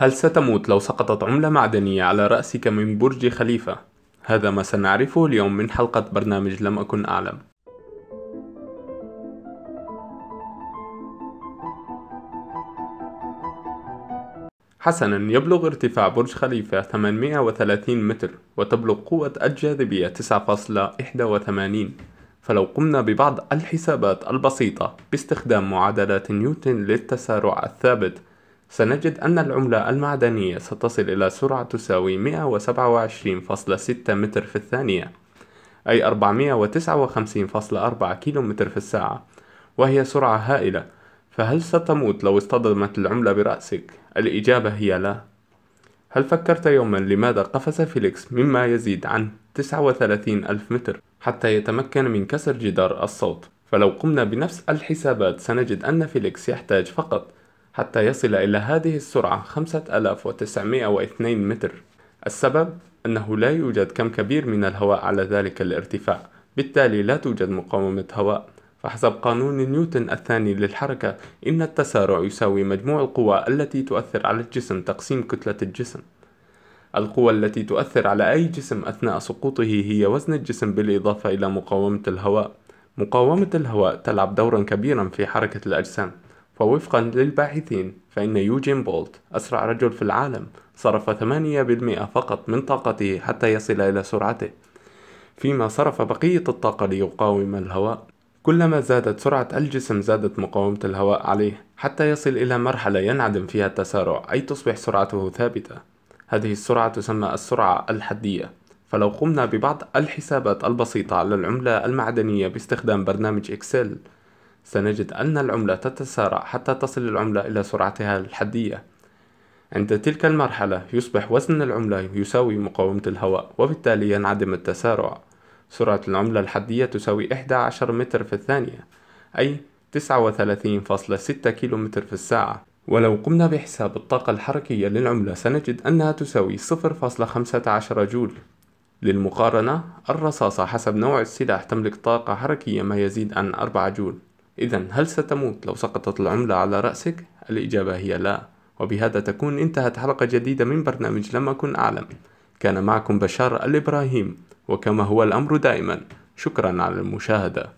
هل ستموت لو سقطت عملة معدنية على رأسك من برج خليفة؟ هذا ما سنعرفه اليوم من حلقة برنامج لم أكن أعلم حسنا يبلغ ارتفاع برج خليفة 830 متر وتبلغ قوة الجاذبية 9.81 فلو قمنا ببعض الحسابات البسيطة باستخدام معادلات نيوتن للتسارع الثابت سنجد أن العملة المعدنية ستصل إلى سرعة تساوي 127.6 متر في الثانية أي 459.4 كيلومتر في الساعة وهي سرعة هائلة فهل ستموت لو اصطدمت العملة برأسك؟ الإجابة هي لا هل فكرت يوما لماذا قفز فيليكس مما يزيد عن 39 ألف متر حتى يتمكن من كسر جدار الصوت؟ فلو قمنا بنفس الحسابات سنجد أن فيليكس يحتاج فقط حتى يصل إلى هذه السرعة 5902 متر السبب أنه لا يوجد كم كبير من الهواء على ذلك الارتفاع بالتالي لا توجد مقاومة هواء فحسب قانون نيوتن الثاني للحركة إن التسارع يساوي مجموع القوى التي تؤثر على الجسم تقسيم كتلة الجسم القوى التي تؤثر على أي جسم أثناء سقوطه هي وزن الجسم بالإضافة إلى مقاومة الهواء مقاومة الهواء تلعب دورا كبيرا في حركة الأجسام فوفقا للباحثين فإن يوجين بولت أسرع رجل في العالم صرف 8% فقط من طاقته حتى يصل إلى سرعته فيما صرف بقية الطاقة ليقاوم الهواء كلما زادت سرعة الجسم زادت مقاومة الهواء عليه حتى يصل إلى مرحلة ينعدم فيها التسارع أي تصبح سرعته ثابتة هذه السرعة تسمى السرعة الحدية فلو قمنا ببعض الحسابات البسيطة على العملة المعدنية باستخدام برنامج إكسل سنجد أن العملة تتسارع حتى تصل العملة إلى سرعتها الحدية عند تلك المرحلة يصبح وزن العملة يساوي مقاومة الهواء وبالتالي ينعدم التسارع سرعة العملة الحدية تساوي 11 متر في الثانية أي 39.6 كيلومتر في الساعة ولو قمنا بحساب الطاقة الحركية للعملة سنجد أنها تساوي 0.15 جول للمقارنة الرصاصة حسب نوع السلاح تملك طاقة حركية ما يزيد عن 4 جول إذا هل ستموت لو سقطت العملة على رأسك؟ الإجابة هي لا وبهذا تكون انتهت حلقة جديدة من برنامج لم أكن أعلم كان معكم بشار الإبراهيم وكما هو الأمر دائما شكرا على المشاهدة